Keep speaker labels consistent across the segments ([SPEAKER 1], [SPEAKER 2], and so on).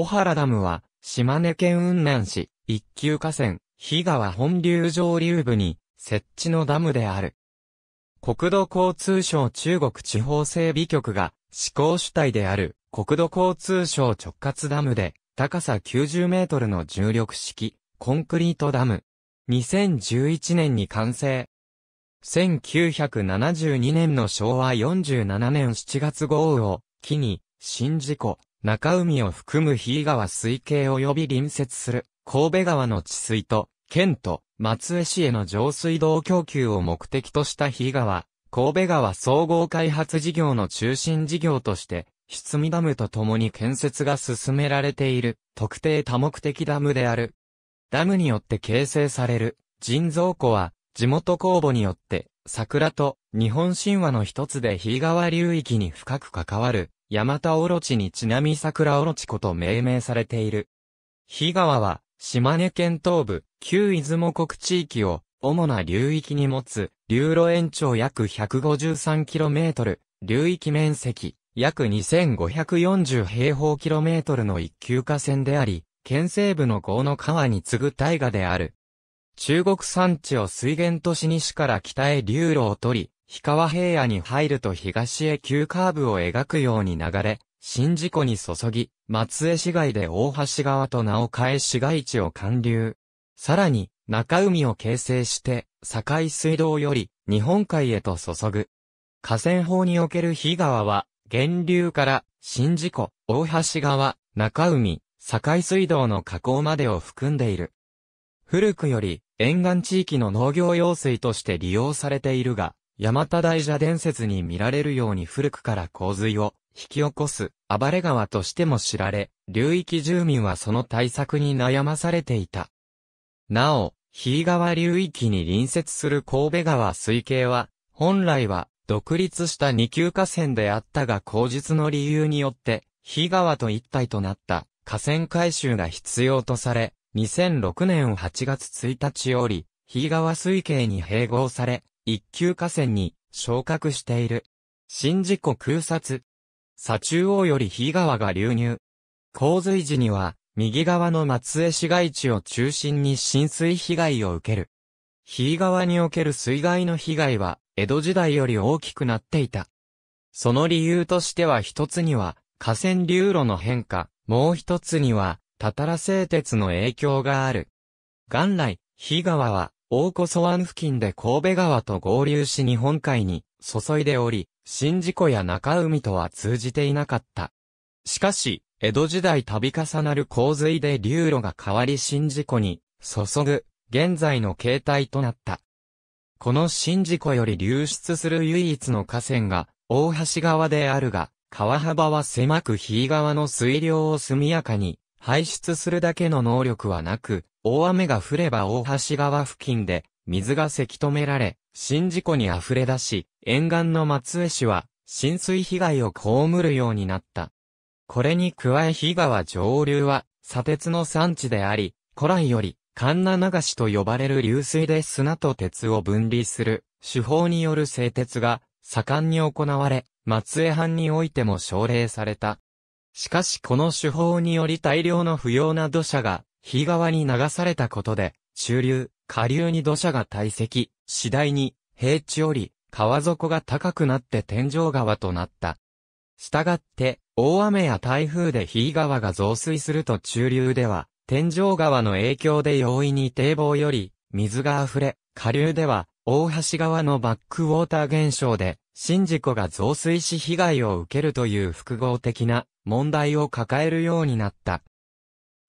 [SPEAKER 1] 小原ダムは、島根県雲南市、一級河川、日川本流上流部に、設置のダムである。国土交通省中国地方整備局が、施行主体である、国土交通省直轄ダムで、高さ90メートルの重力式、コンクリートダム。2011年に完成。1972年の昭和47年7月豪雨を機に、新事故。中海を含む日井川水系及び隣接する神戸川の治水と、県と松江市への上水道供給を目的とした日井川、神戸川総合開発事業の中心事業として、出見ダムと共に建設が進められている特定多目的ダムである。ダムによって形成される人造湖は地元公募によって桜と日本神話の一つで日川流域に深く関わるヤマタオロチにちなみ桜オロチこと命名されている。日川は、島根県東部、旧出雲国地域を、主な流域に持つ、流路延長約 153km、流域面積、約2540平方キロメートルの一級河川であり、県西部の豪の川に次ぐ大河である。中国山地を水源都市西から北へ流路を取り、氷川平野に入ると東へ急カーブを描くように流れ、新事故に注ぎ、松江市街で大橋川と名を変え市街地を貫流。さらに、中海を形成して、境水道より日本海へと注ぐ。河川法における日川は、源流から新事故、大橋川、中海、境水道の河口までを含んでいる。古くより沿岸地域の農業用水として利用されているが、山田大蛇伝説に見られるように古くから洪水を引き起こす暴れ川としても知られ、流域住民はその対策に悩まされていた。なお、日川流域に隣接する神戸川水系は、本来は独立した二級河川であったが口実の理由によって、日川と一体となった河川改修が必要とされ、2006年8月1日より、日川水系に併合され、一級河川に昇格している。宍道湖空撮。左中央より日川が流入。洪水時には、右側の松江市街地を中心に浸水被害を受ける。日川における水害の被害は、江戸時代より大きくなっていた。その理由としては一つには、河川流路の変化、もう一つには、たたら製鉄の影響がある。元来、日川は大湖ソ湾付近で神戸川と合流し日本海に注いでおり、新事故や中海とは通じていなかった。しかし、江戸時代度重なる洪水で流路が変わり新事故に注ぐ、現在の形態となった。この新事故より流出する唯一の河川が、大橋川であるが、川幅は狭く日井川の水量を速やかに排出するだけの能力はなく、大雨が降れば大橋川付近で水がせき止められ、新事故に溢れ出し、沿岸の松江市は浸水被害を被るようになった。これに加え日川上流は砂鉄の産地であり、古来より神奈流しと呼ばれる流水で砂と鉄を分離する手法による製鉄が盛んに行われ、松江藩においても奨励された。しかしこの手法により大量の不要な土砂が、日側に流されたことで、中流、下流に土砂が堆積、次第に、平地より、川底が高くなって天井川となった。したがって、大雨や台風で日川が増水すると中流では、天井川の影響で容易に堤防より、水が溢れ、下流では、大橋川のバックウォーター現象で、新事故が増水し被害を受けるという複合的な問題を抱えるようになった。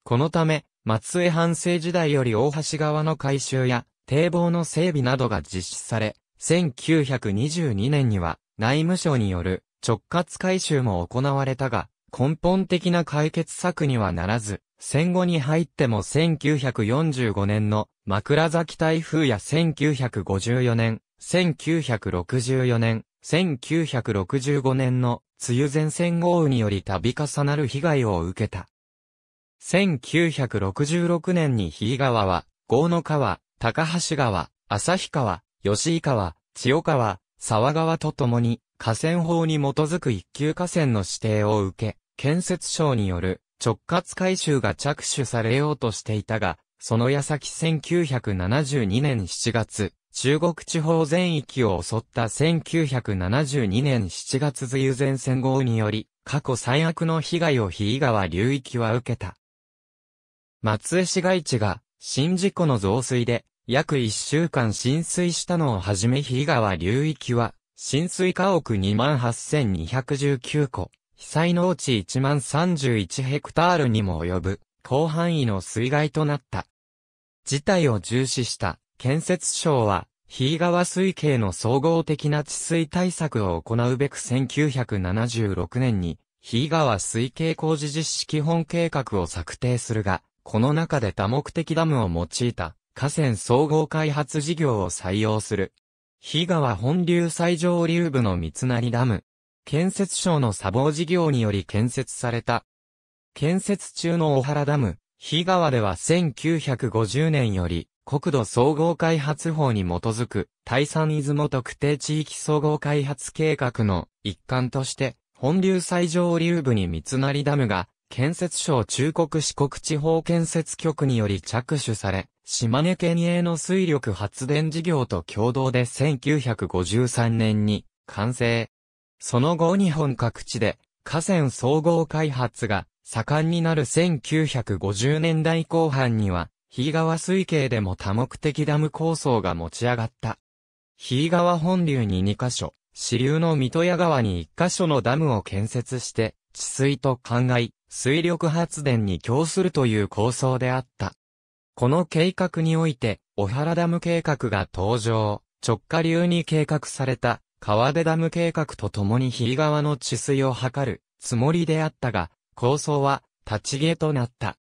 [SPEAKER 1] このため、松江藩政時代より大橋側の改修や堤防の整備などが実施され、1922年には内務省による直轄改修も行われたが、根本的な解決策にはならず、戦後に入っても1945年の枕崎台風や1954年、1964年、1965年の梅雨前線豪雨により度重なる被害を受けた。1966年に比川は、豪野川、高橋川、旭川、吉井川、千代川、沢川とともに、河川法に基づく一級河川の指定を受け、建設省による直轄改修が着手されようとしていたが、その矢先1972年7月、中国地方全域を襲った1972年7月梅雨前線豪雨により、過去最悪の被害を日井川流域は受けた。松江市街地が、新事故の増水で、約1週間浸水したのをはじめ日井川流域は、浸水家屋28,219戸、被災農地1,031ヘクタールにも及ぶ、広範囲の水害となった。事態を重視した建設省は、日川水系の総合的な治水対策を行うべく1976年に、日川水系工事実施基本計画を策定するが、この中で多目的ダムを用いた河川総合開発事業を採用する。日川本流最上流部の三成ダム。建設省の砂防事業により建設された。建設中の小原ダム、日川では1950年より国土総合開発法に基づく、対山出雲特定地域総合開発計画の一環として、本流最上流部に三成ダムが、建設省中国四国地方建設局により着手され、島根県営の水力発電事業と共同で1953年に完成。その後日本各地で河川総合開発が盛んになる1950年代後半には日川水系でも多目的ダム構想が持ち上がった。日川本流に2カ所、支流の三戸屋川に1カ所のダムを建設して、治水と灌漑、水力発電に供するという構想であった。この計画において、小原ダム計画が登場、直下流に計画された、川出ダム計画とともに日川の治水を図るつもりであったが、構想は立ち消えとなった。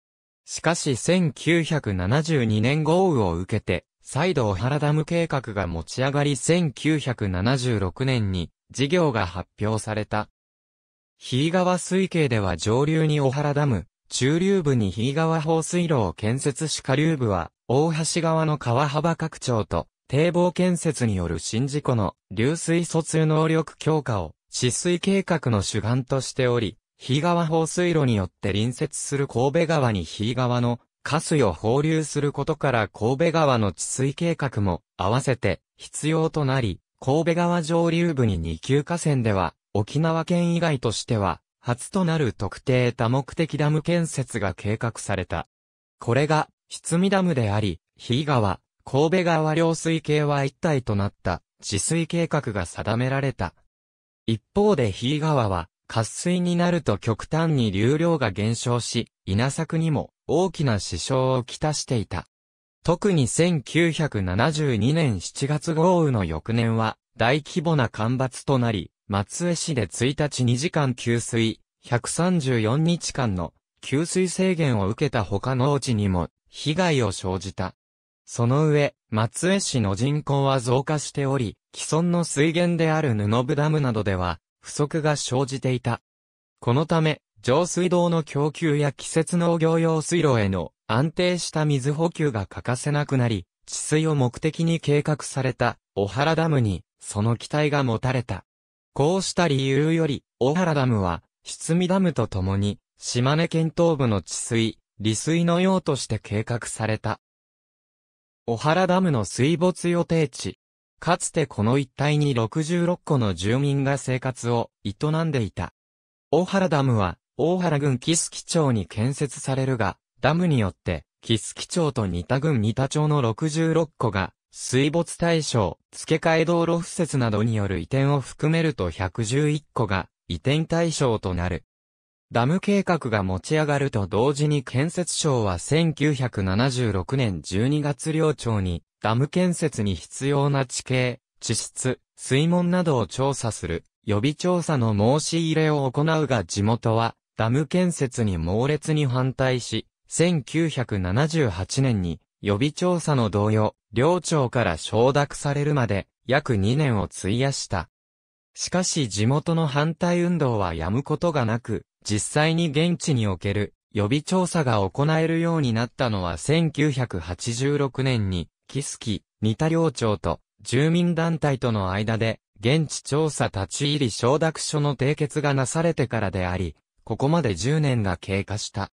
[SPEAKER 1] しかし1972年豪雨を受けて、再度お原ダム計画が持ち上がり1976年に事業が発表された。日川水系では上流にお原ダム、中流部に日川放水路を建設し下流部は大橋川の川幅拡張と堤防建設による新事故の流水疎通能力強化を治水計画の主眼としており、日川放水路によって隣接する神戸川に日川の下水を放流することから神戸川の治水計画も合わせて必要となり、神戸川上流部に2級河川では沖縄県以外としては初となる特定多目的ダム建設が計画された。これが、七味ダムであり、日川、神戸川両水系は一体となった治水計画が定められた。一方で日川は渇水になると極端に流量が減少し、稲作にも大きな支障をきたしていた。特に1972年7月豪雨の翌年は大規模な干ばつとなり、松江市で1日2時間給水、134日間の給水制限を受けた他農地にも被害を生じた。その上、松江市の人口は増加しており、既存の水源である布部ダムなどでは不足が生じていた。このため、上水道の供給や季節農業用水路への安定した水補給が欠かせなくなり、治水を目的に計画された小原ダムにその期待が持たれた。こうした理由より、小原ダムは、出見ダムとともに、島根県東部の治水、利水の用として計画された。小原ダムの水没予定地、かつてこの一帯に66個の住民が生活を営んでいた。大原ダムは、大原郡木月町に建設されるが、ダムによって、木月町と似た郡似た町の66個が、水没対象、付け替え道路敷設などによる移転を含めると111個が移転対象となる。ダム計画が持ち上がると同時に建設省は1976年12月領町にダム建設に必要な地形、地質、水門などを調査する予備調査の申し入れを行うが地元はダム建設に猛烈に反対し、1978年に予備調査の同様、領庁から承諾されるまで約2年を費やした。しかし地元の反対運動はやむことがなく、実際に現地における予備調査が行えるようになったのは1986年にキスキ、似た領長と、住民団体との間で、現地調査立ち入り承諾書の締結がなされてからであり、ここまで10年が経過した。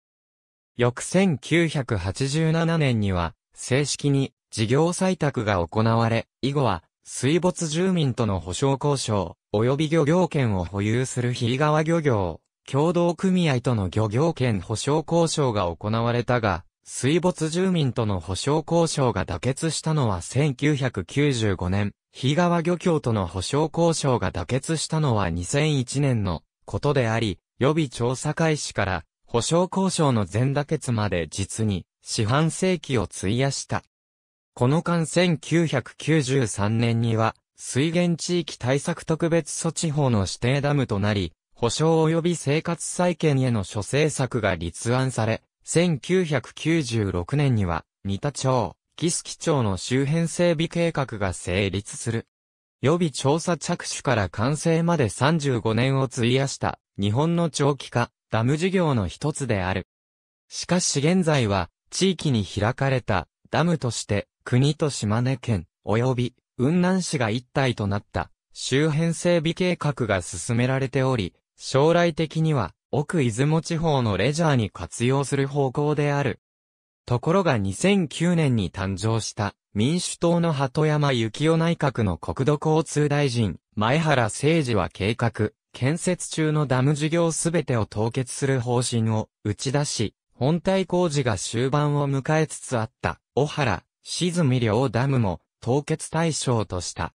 [SPEAKER 1] 翌1987年には、正式に事業採択が行われ、以後は、水没住民との保障交渉、及び漁業権を保有する日川漁業、共同組合との漁業権保障交渉が行われたが、水没住民との保障交渉が妥結したのは1995年、日川漁協との保障交渉が妥結したのは2001年のことであり、予備調査開始から保障交渉の全妥結まで実に四半世紀を費やした。この間1993年には、水源地域対策特別措置法の指定ダムとなり、保障及び生活再建への諸政策が立案され、1996年には、仁田町、木月町の周辺整備計画が成立する。予備調査着手から完成まで35年を費やした日本の長期化、ダム事業の一つである。しかし現在は地域に開かれたダムとして国と島根県及び雲南市が一体となった周辺整備計画が進められており、将来的には奥出雲地方のレジャーに活用する方向である。ところが2009年に誕生した民主党の鳩山幸夫内閣の国土交通大臣、前原誠二は計画、建設中のダム事業すべてを凍結する方針を打ち出し、本体工事が終盤を迎えつつあった、小原、静見両ダムも凍結対象とした。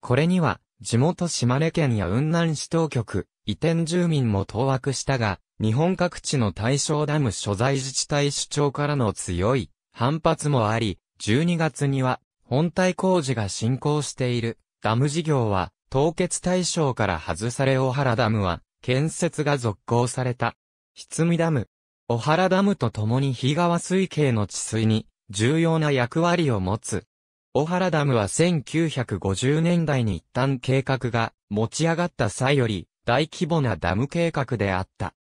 [SPEAKER 1] これには、地元島根県や雲南市当局、移転住民も当惑したが、日本各地の対象ダム所在自治体主張からの強い反発もあり、12月には本体工事が進行しているダム事業は凍結対象から外され小原ダムは建設が続行された。ひみダム。小原ダムと共に日川水系の治水に重要な役割を持つ。小原ダムは1950年代に一旦計画が持ち上がった際より大規模なダム計画であった。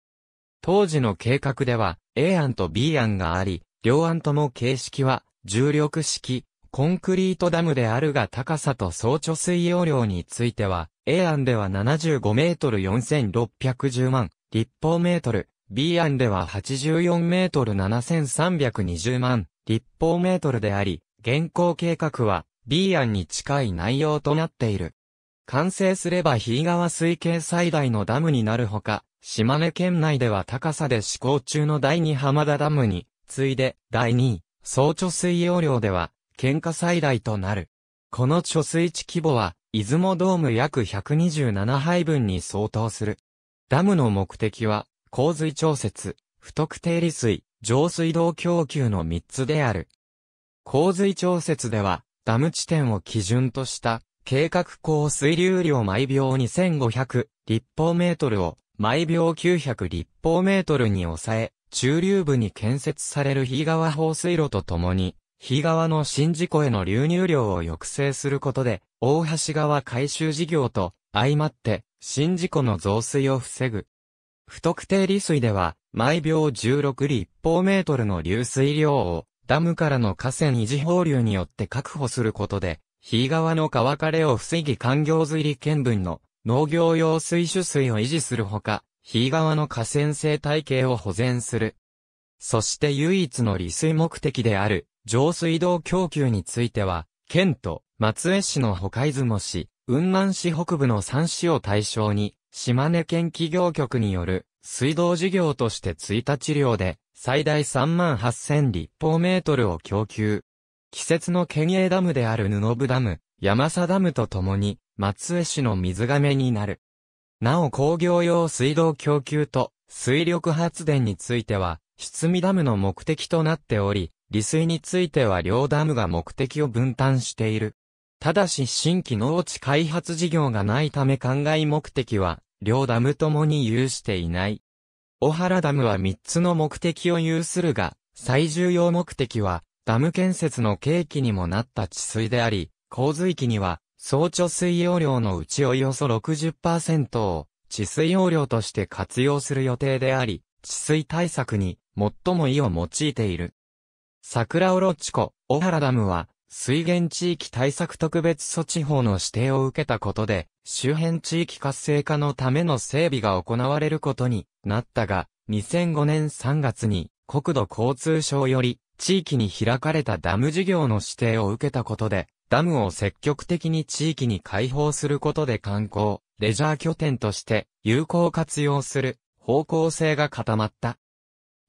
[SPEAKER 1] 当時の計画では A 案と B 案があり、両案とも形式は重力式、コンクリートダムであるが高さと総貯水容量については、A 案では75メートル4610万立方メートル、B 案では84メートル7320万立方メートルであり、現行計画は B 案に近い内容となっている。完成すれば日川水系最大のダムになるほか、島根県内では高さで施行中の第2浜田ダムに、次いで第2位、総貯水容量では、県下最大となる。この貯水池規模は、出雲ドーム約127杯分に相当する。ダムの目的は、洪水調節、不特定利水、上水道供給の3つである。洪水調節では、ダム地点を基準とした計画降水流量毎秒2500立方メートルを毎秒900立方メートルに抑え、中流部に建設される日川放水路とともに、日川の新事故への流入量を抑制することで、大橋川改修事業と相まって、新事故の増水を防ぐ。不特定利水では、毎秒16立方メートルの流水量を、ダムからの河川維持放流によって確保することで、日川の川枯れを防ぎ環境水り見分の農業用水取水を維持するほか、日川の河川生態系を保全する。そして唯一の利水目的である上水道供給については、県と松江市の北海雲市、雲南市北部の3市を対象に、島根県企業局による水道事業として1日量で最大3万8000立方メートルを供給。季節の県営ダムである布部ダム、山佐ダムとともに、松江市の水亀になる。なお工業用水道供給と水力発電については、出水ダムの目的となっており、利水については両ダムが目的を分担している。ただし新規農地開発事業がないため灌漑目的は、両ダムともに有していない。小原ダムは3つの目的を有するが、最重要目的は、ダム建設の契機にもなった治水であり、洪水期には、総貯水容量のうちおよそ60%を、治水容量として活用する予定であり、治水対策に、最も意を用いている。桜オロチコ、小原ダムは、水源地域対策特別措置法の指定を受けたことで、周辺地域活性化のための整備が行われることになったが、2005年3月に国土交通省より地域に開かれたダム事業の指定を受けたことで、ダムを積極的に地域に開放することで観光、レジャー拠点として有効活用する方向性が固まった。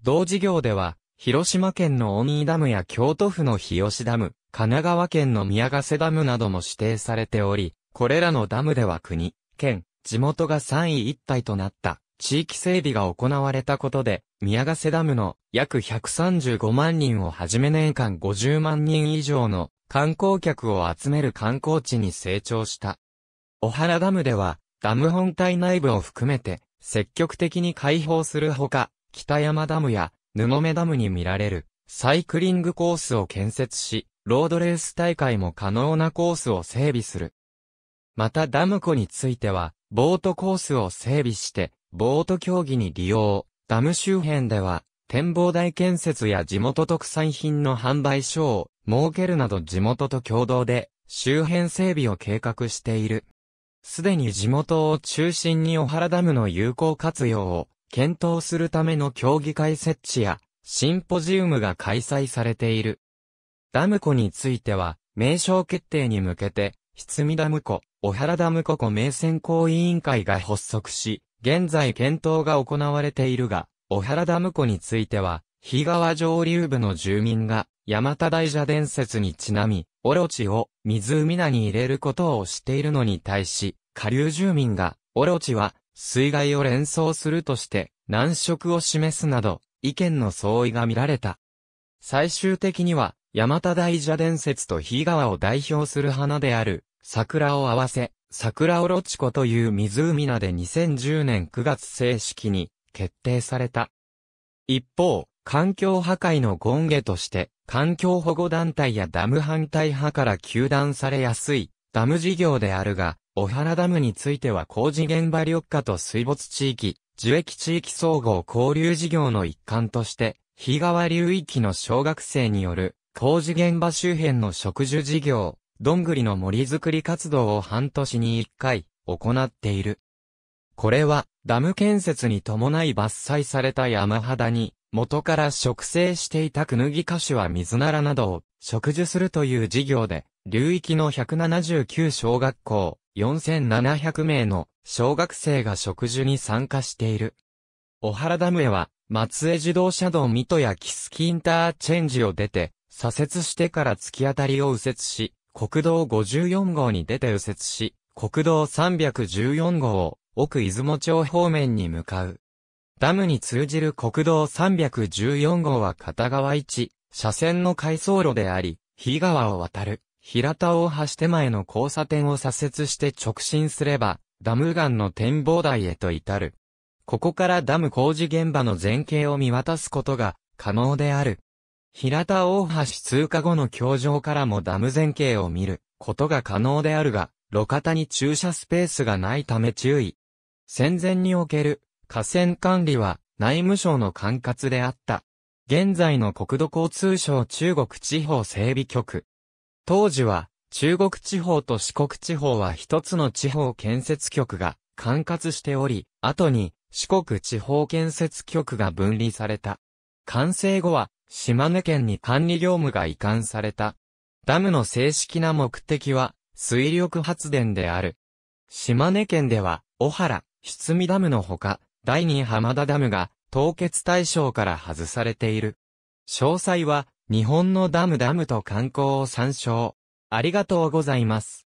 [SPEAKER 1] 同事業では、広島県の大井ダムや京都府の日吉ダム、神奈川県の宮ヶ瀬ダムなども指定されており、これらのダムでは国、県、地元が3位一体となった地域整備が行われたことで、宮ヶ瀬ダムの約135万人をはじめ年間50万人以上の観光客を集める観光地に成長した。小原ダムでは、ダム本体内部を含めて、積極的に開放するほか、北山ダムや、布目ダムに見られる、サイクリングコースを建設し、ロードレース大会も可能なコースを整備する。またダム湖については、ボートコースを整備して、ボート競技に利用、ダム周辺では、展望台建設や地元特産品の販売所を設けるなど地元と共同で周辺整備を計画している。すでに地元を中心に小原ダムの有効活用を検討するための協議会設置やシンポジウムが開催されている。ダム湖については名称決定に向けて、ひつみダム湖、小原ダム湖湖名選考委員会が発足し、現在検討が行われているが、小原ダム湖については、日川上流部の住民が、山田大蛇伝説にちなみ、オロチを湖名に入れることをしているのに対し、下流住民が、オロチは水害を連想するとして、難色を示すなど、意見の相違が見られた。最終的には、山田大蛇伝説と日川を代表する花である、桜を合わせ、桜おろち子という湖名で2010年9月正式に決定された。一方、環境破壊の権下として、環境保護団体やダム反対派から求断されやすいダム事業であるが、小原ダムについては工事現場緑化と水没地域、樹液地域総合交流事業の一環として、日川流域の小学生による工事現場周辺の植樹事業、どんぐりの森づくり活動を半年に一回行っている。これは、ダム建設に伴い伐採された山肌に、元から植生していたクヌギカシは水ならなどを植樹するという事業で、流域の179小学校、4700名の小学生が植樹に参加している。小原ダムへは、松江自動車道水戸やキスキインターチェンジを出て、左折してから突き当たりを右折し、国道54号に出て右折し、国道314号を奥出雲町方面に向かう。ダムに通じる国道314号は片側1、車線の回送路であり、日川を渡る、平田大橋手前の交差点を左折して直進すれば、ダム岩の展望台へと至る。ここからダム工事現場の前景を見渡すことが可能である。平田大橋通過後の橋上からもダム前景を見ることが可能であるが、路肩に駐車スペースがないため注意。戦前における河川管理は内務省の管轄であった。現在の国土交通省中国地方整備局。当時は中国地方と四国地方は一つの地方建設局が管轄しており、後に四国地方建設局が分離された。完成後は島根県に管理業務が移管された。ダムの正式な目的は、水力発電である。島根県では、小原、出見ダムのほか、第二浜田ダムが、凍結対象から外されている。詳細は、日本のダムダムと観光を参照。ありがとうございます。